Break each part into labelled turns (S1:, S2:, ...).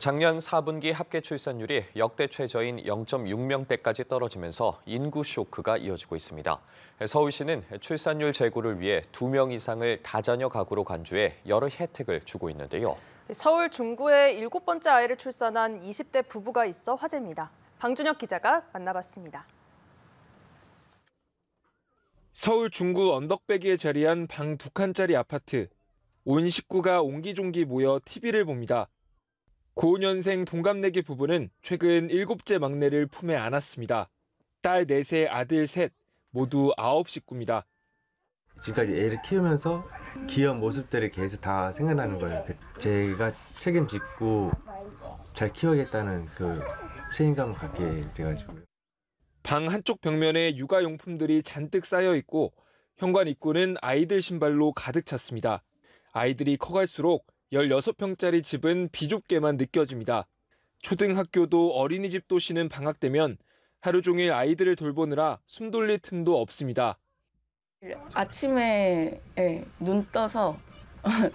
S1: 작년 4분기 합계 출산율이 역대 최저인 0.6명대까지 떨어지면서 인구 쇼크가 이어지고 있습니다. 서울시는 출산율 제고를 위해 2명 이상을 다자녀 가구로 간주해 여러 혜택을 주고 있는데요.
S2: 서울 중구에 일곱 번째 아이를 출산한 20대 부부가 있어 화제입니다. 방준혁 기자가 만나봤습니다. 서울 중구 언덕배기에 자리한 방 두 칸짜리 아파트. 온 식구가 옹기종기 모여 TV를 봅니다. 9년생 동갑내기 부부는 최근 일곱째 막내를 품에 안았습니다. 딸 넷에 아들 셋, 모두 아홉 식구입니다. 지금까지 애를 키우면서 귀여운 모습들이 계속 다 생각나는 거예요. 그 제가 책임지고 잘 키워야겠다는 그 책임감을 갖게 돼가지고요. 방 한쪽 벽면에 육아용품들이 잔뜩 쌓여 있고 현관 입구는 아이들 신발로 가득 찼습니다. 아이들이 커갈수록 16평짜리 집은 비좁게만 느껴집니다. 초등학교도 어린이집 도시는 방학되면 하루 종일 아이들을 돌보느라 숨 돌릴 틈도 없습니다.
S3: 아침에 예, 눈 떠서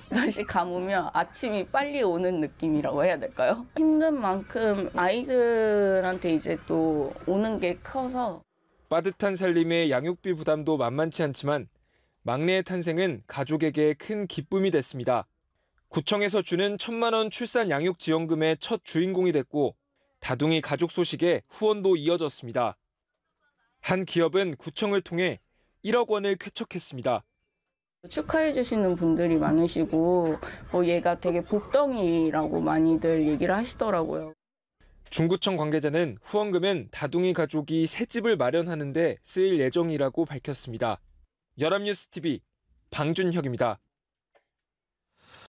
S3: 날씨 감으면 아침이 빨리 오는 느낌이라고 해야 될까요? 힘든 만큼 아이들한테 이제 또 오는 게 커서
S2: 빠듯한 살림에 양육비 부담도 만만치 않지만 막내의 탄생은 가족에게 큰 기쁨이 됐습니다. 구청에서 주는 천만 원 출산 양육 지원금의 첫 주인공이 됐고 다둥이 가족 소식에 후원도 이어졌습니다. 한 기업은 구청을 통해 1억 원을 쾌척했습니다.
S3: 축하해 주시는 분들이 많으시고 뭐 얘가 되게 복덩이라고 많이들 얘기를 하시더라고요.
S2: 중구청 관계자는 후원금은 다둥이 가족이 새 집을 마련하는 데 쓰일 예정이라고 밝혔습니다. 열합뉴스 TV 방준혁입니다.